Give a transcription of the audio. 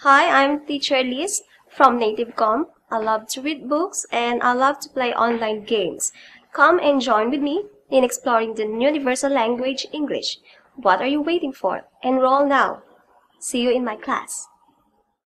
Hi, I'm teacher Liz from NativeCom. I love to read books and I love to play online games. Come and join with me in exploring the universal language English. What are you waiting for? Enroll now. See you in my class.